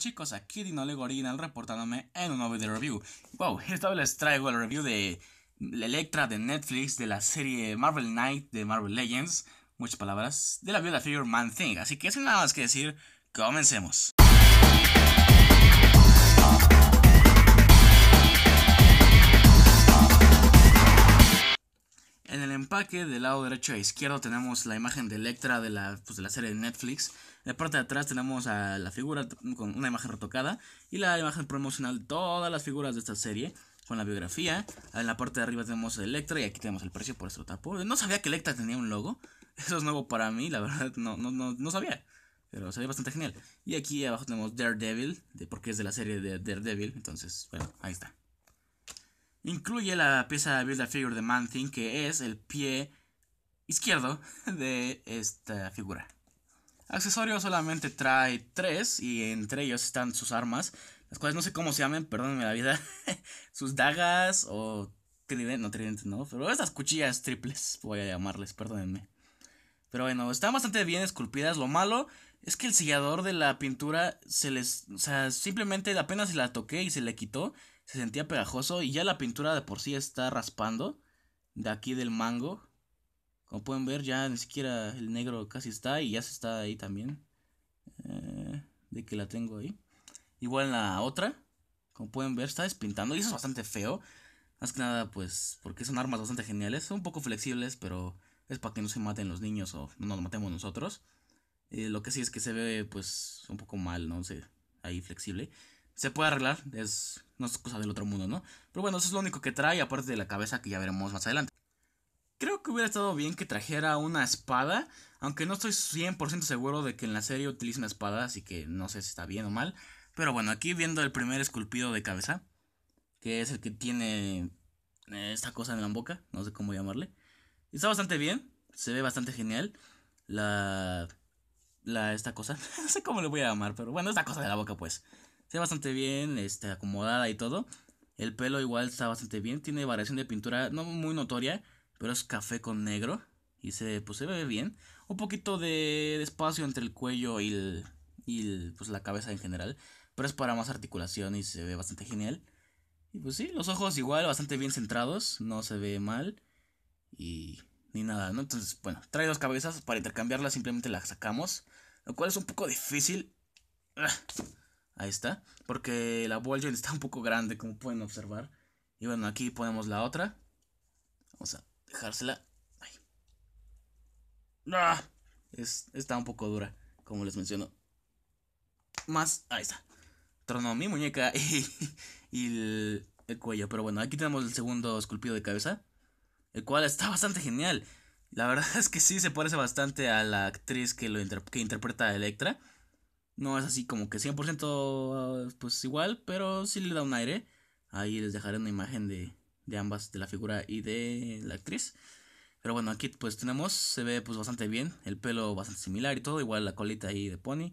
chicos, aquí Dinolego Original reportándome en un nuevo video review. Wow, esta vez les traigo el review de Electra de Netflix, de la serie Marvel Knight de Marvel Legends, muchas palabras, de la Viola Figure Man Thing. Así que sin nada más que decir, comencemos. En el empaque del lado derecho a e izquierdo tenemos la imagen de Electra de pues, de la serie de Netflix en la parte de atrás tenemos a la figura con una imagen retocada y la imagen promocional de todas las figuras de esta serie con la biografía. En la parte de arriba tenemos Electra y aquí tenemos el precio por eso tapo. No sabía que Electra tenía un logo. Eso es nuevo para mí, la verdad, no, no, sabía. Pero se ve bastante genial. Y aquí abajo tenemos Daredevil, porque es de la serie de Daredevil. Entonces, bueno, ahí está. Incluye la pieza Build a Figure de Man Thing, que es el pie izquierdo de esta figura accesorio solamente trae tres y entre ellos están sus armas, las cuales no sé cómo se llaman, perdónenme la vida, sus dagas o tridentes, no tridentes, no, pero estas cuchillas triples, voy a llamarles, perdónenme. Pero bueno, están bastante bien esculpidas, lo malo es que el sellador de la pintura se les, o sea, simplemente apenas se la toqué y se le quitó, se sentía pegajoso y ya la pintura de por sí está raspando de aquí del mango, como pueden ver, ya ni siquiera el negro casi está y ya se está ahí también. Eh, de que la tengo ahí. Igual la otra, como pueden ver, está despintando y eso es bastante feo. Más que nada, pues, porque son armas bastante geniales. Son un poco flexibles, pero es para que no se maten los niños o no nos matemos nosotros. Eh, lo que sí es que se ve, pues, un poco mal, ¿no? sé, ahí flexible. Se puede arreglar, es, no es cosa del otro mundo, ¿no? Pero bueno, eso es lo único que trae, aparte de la cabeza que ya veremos más adelante. Creo que hubiera estado bien que trajera una espada, aunque no estoy 100% seguro de que en la serie utilice una espada, así que no sé si está bien o mal. Pero bueno, aquí viendo el primer esculpido de cabeza, que es el que tiene eh, esta cosa en la boca, no sé cómo llamarle. Está bastante bien, se ve bastante genial. La. La, esta cosa, no sé cómo le voy a llamar, pero bueno, esta cosa de la boca, pues. Se ve bastante bien, este, acomodada y todo. El pelo igual está bastante bien, tiene variación de pintura no muy notoria pero es café con negro y se, pues, ve bien. Un poquito de, espacio entre el cuello y, y pues, la cabeza en general, pero es para más articulación y se ve bastante genial. Y pues sí, los ojos igual, bastante bien centrados, no se ve mal y ni nada, ¿no? Entonces, bueno, trae dos cabezas para intercambiarlas, simplemente las sacamos, lo cual es un poco difícil. Ahí está, porque la bolgen está un poco grande, como pueden observar. Y bueno, aquí ponemos la otra. Vamos a dejársela. Ay. Ah, está un poco dura, como les menciono. Más, ahí está. Tronó mi muñeca y, el, cuello. Pero bueno, aquí tenemos el segundo esculpido de cabeza. El cual está bastante genial. La verdad es que sí se parece bastante a la actriz que, lo que interpreta a Electra. No es así como que 100% ah, pues igual, pero sí le da un aire. Ahí les dejaré una imagen de, de ambas, de la figura y de la actriz. Pero bueno, aquí pues tenemos, se ve pues bastante bien, el pelo bastante similar y todo, igual la colita ahí de pony.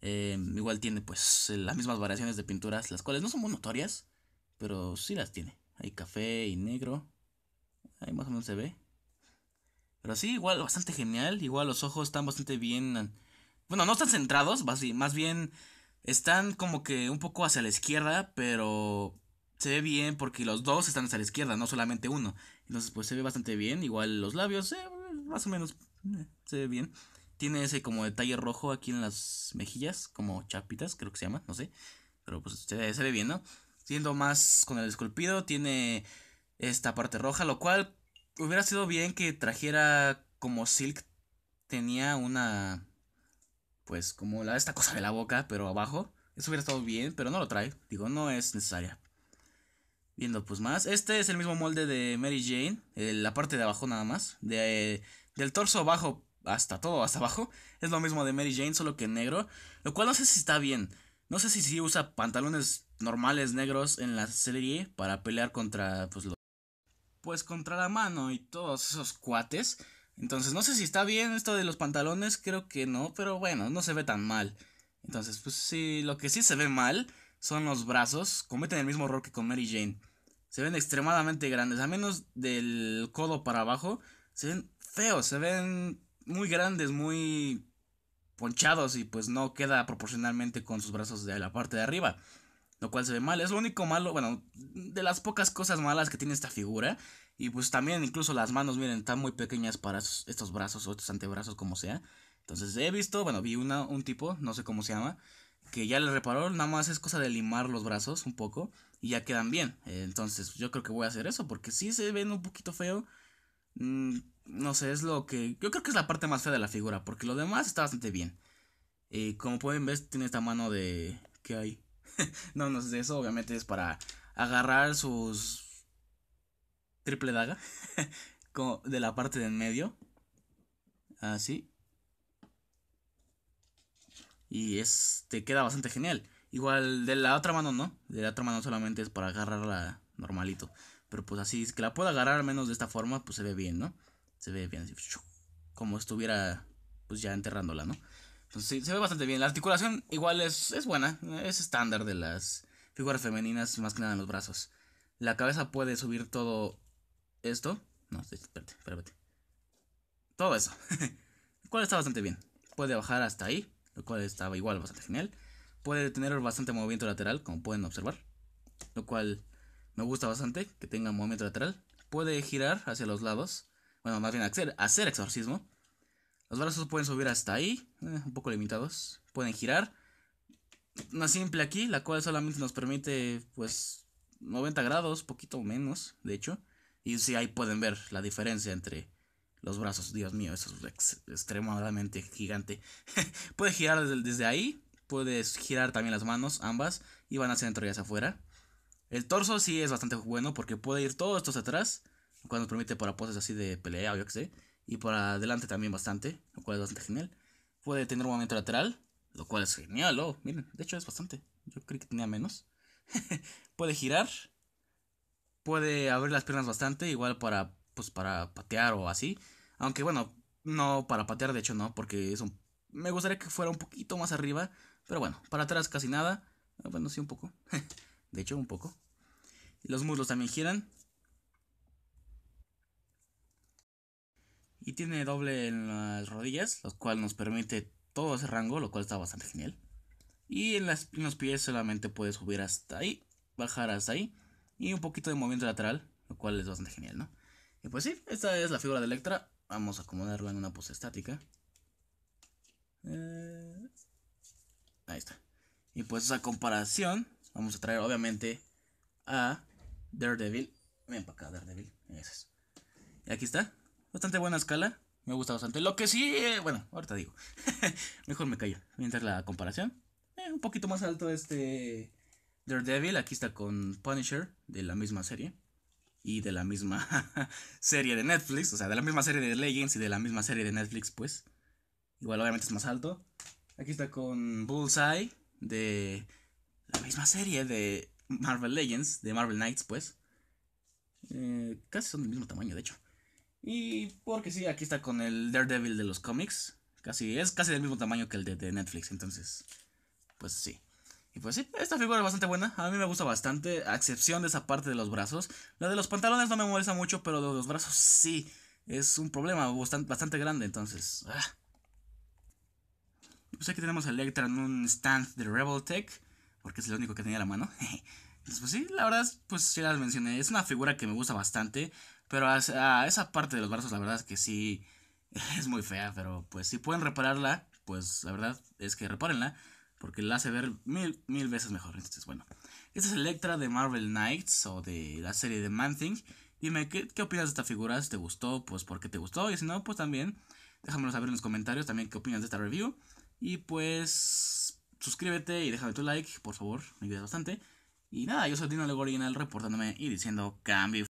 Em, igual tiene pues las mismas variaciones de pinturas, las cuales no son muy notorias, pero sí las tiene. Hay café y negro, ahí más o menos se ve. Pero sí, igual bastante genial, igual los ojos están bastante bien, bueno, no están centrados, más bien están como que un poco hacia la izquierda, pero se ve bien porque los dos están hasta la izquierda, no solamente uno. Entonces, pues se ve bastante bien. Igual los labios, más o menos, eh, se ve bien. Tiene ese como detalle rojo aquí en las mejillas, como chapitas, creo que se llama, no sé. Pero pues se ve, se ve bien, ¿no? Siendo más con el esculpido, tiene esta parte roja, lo cual hubiera sido bien que trajera como Silk tenía una. Pues como esta cosa de la boca, pero abajo. Eso hubiera estado bien, pero no lo trae. Digo, no es necesaria. Viendo pues más. Este es el mismo molde de Mary Jane. Eh, la parte de abajo nada más. De, eh, del torso abajo hasta todo, hasta abajo. Es lo mismo de Mary Jane, solo que negro. Lo cual no sé si está bien. No sé si sí usa pantalones normales negros en la serie para pelear contra pues los... Pues contra la mano y todos esos cuates. Entonces no sé si está bien esto de los pantalones, creo que no, pero bueno, no se ve tan mal. Entonces, pues sí, lo que sí se ve mal son los brazos, cometen el mismo error que con Mary Jane. Se ven extremadamente grandes, a menos del codo para abajo, se ven feos, se ven muy grandes, muy ponchados y pues no queda proporcionalmente con sus brazos de la parte de arriba. Lo cual se ve mal, es lo único malo, bueno, de las pocas cosas malas que tiene esta figura. Y pues también incluso las manos, miren, están muy pequeñas para estos brazos o estos antebrazos como sea. Entonces he visto, bueno, vi una, un tipo, no sé cómo se llama, que ya le reparó, nada más es cosa de limar los brazos un poco y ya quedan bien. Entonces yo creo que voy a hacer eso porque si se ven un poquito feo. Mm, no sé, es lo que... Yo creo que es la parte más fea de la figura porque lo demás está bastante bien. Y eh, como pueden ver tiene esta mano de... que hay? no, no sé eso, obviamente es para agarrar sus... Triple daga. de la parte de en medio. Así. Y este queda bastante genial. Igual de la otra mano no. De la otra mano solamente es para agarrarla normalito. Pero pues así, es que la puedo agarrar al menos de esta forma, pues se ve bien, ¿no? Se ve bien así. Como estuviera pues ya enterrándola, ¿no? Entonces sí, se ve bastante bien. La articulación igual es, es buena. Es estándar de las figuras femeninas, más que nada en los brazos. La cabeza puede subir todo esto. No, espérate, espérate. Todo eso. cual está bastante bien. Puede bajar hasta ahí lo cual estaba igual bastante genial. Puede tener bastante movimiento lateral, como pueden observar, lo cual me gusta bastante que tenga movimiento lateral. Puede girar hacia los lados, bueno, más bien hacer, hacer exorcismo. Los brazos pueden subir hasta ahí, eh, un poco limitados. Pueden girar. Una simple aquí, la cual solamente nos permite, pues, 90 grados, poquito menos, de hecho. Y si ahí pueden ver la diferencia entre los brazos, Dios mío, eso es extremadamente gigante. Puede girar desde, ahí, puede girar también las manos, ambas, y van hacia dentro y hacia afuera. El torso sí es bastante bueno porque puede ir todos estos atrás, lo cual nos permite para poses así de pelea o yo que sé, y para adelante también bastante, lo cual es bastante genial. Puede tener un movimiento lateral, lo cual es genial, oh, miren, de hecho es bastante, yo creí que tenía menos. puede girar, puede abrir las piernas bastante, igual para pues para patear o así. Aunque bueno, no para patear, de hecho no, porque es un... me gustaría que fuera un poquito más arriba, pero bueno, para atrás casi nada. Ah, bueno, sí, un poco. de hecho, un poco. Los muslos también giran. Y tiene doble en las rodillas, lo cual nos permite todo ese rango, lo cual está bastante genial. Y en, en los pies solamente puedes subir hasta ahí, bajar hasta ahí. Y un poquito de movimiento lateral, lo cual es bastante genial, ¿no? Y pues sí, esta es la figura de Electra. Vamos a acomodarla en una pose estática. Eh, ahí está. Y pues esa comparación vamos a traer obviamente a Daredevil. Ven para acá, Daredevil. Ese es. Y aquí está. Bastante buena escala. Me gusta bastante. Lo que sí, eh, bueno, ahorita digo. Mejor me callo. Mientras la comparación. Eh, un poquito más alto este Daredevil. Aquí está con Punisher de la misma serie y de la misma serie de Netflix, o sea, de la misma serie de Legends y de la misma serie de Netflix, pues. Igual obviamente es más alto. Aquí está con Bullseye de la misma serie de Marvel Legends, de Marvel Knights, pues. Eh, casi son del mismo tamaño, de hecho. Y porque sí, aquí está con el Daredevil de los cómics. Casi, es casi del mismo tamaño que el de Netflix, entonces. Pues sí. Y pues sí, esta figura es bastante buena, a mí me gusta bastante, a excepción de esa parte de los brazos. La de los pantalones no me molesta mucho, pero de los brazos sí, es un problema bastante, grande, entonces... Ah. Pues aquí tenemos a Electra en un stand de Rebel Tech, porque es el único que tenía la mano. pues sí, la verdad, pues ya las mencioné, es una figura que me gusta bastante, pero a esa parte de los brazos la verdad es que sí es muy fea, pero pues si pueden repararla, pues la verdad es que repárenla porque la hace ver mil, mil veces mejor. Entonces, bueno, esta es Electra de Marvel Knights o de la serie de Man Thing. Dime, ¿qué, ¿qué, opinas de esta figura? Si te gustó, pues por qué te gustó. Y si no, pues también déjamelo saber en los comentarios también qué opinas de esta review. Y pues suscríbete y déjame tu like, por favor, me ayudas bastante. Y nada, yo soy Dino original reportándome y diciendo cambio.